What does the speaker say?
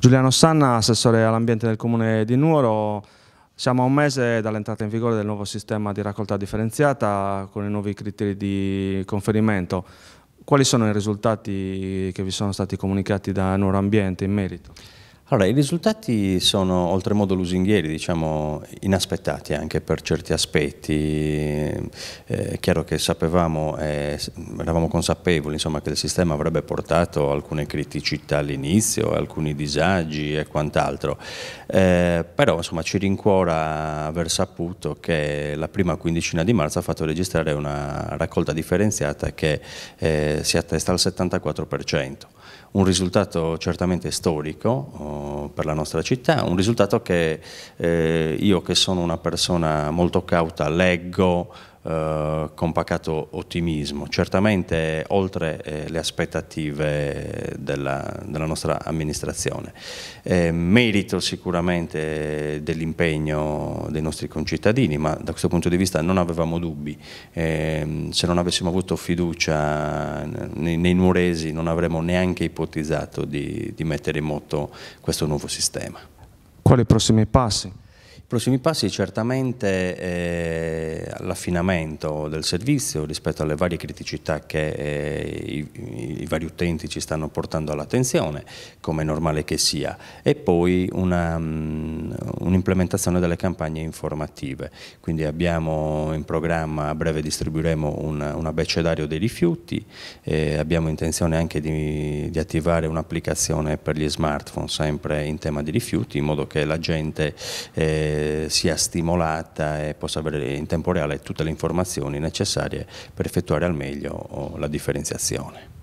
Giuliano Sanna, assessore all'ambiente del comune di Nuoro. Siamo a un mese dall'entrata in vigore del nuovo sistema di raccolta differenziata con i nuovi criteri di conferimento. Quali sono i risultati che vi sono stati comunicati da Nuoro Ambiente in merito? Allora, i risultati sono oltremodo lusinghieri, diciamo inaspettati anche per certi aspetti. Eh, è chiaro che sapevamo, eh, eravamo consapevoli insomma, che il sistema avrebbe portato alcune criticità all'inizio, alcuni disagi e quant'altro, eh, però insomma, ci rincuora aver saputo che la prima quindicina di marzo ha fatto registrare una raccolta differenziata che eh, si attesta al 74% un risultato certamente storico oh, per la nostra città, un risultato che eh, io che sono una persona molto cauta leggo, eh, con pacato ottimismo. Certamente oltre eh, le aspettative della, della nostra amministrazione. Eh, merito sicuramente dell'impegno dei nostri concittadini, ma da questo punto di vista non avevamo dubbi. Ehm, se non avessimo avuto fiducia nei, nei nuoresi non avremmo neanche ipotizzato di, di mettere in moto questo nuovo sistema. Quali i prossimi passi? Prossimi passi certamente eh, l'affinamento del servizio rispetto alle varie criticità che eh, i, i, vari utenti ci stanno portando all'attenzione, come è normale che sia, e poi mm, un'implementazione um, delle campagne informative. Quindi abbiamo in programma, a breve distribuiremo un, un abbecedario dei rifiuti, eh, abbiamo intenzione anche di, di attivare un'applicazione per gli smartphone sempre in tema di rifiuti, in modo che la gente eh, sia stimolata e possa avere in tempo reale tutte le informazioni necessarie per effettuare al meglio oh, la differenziazione.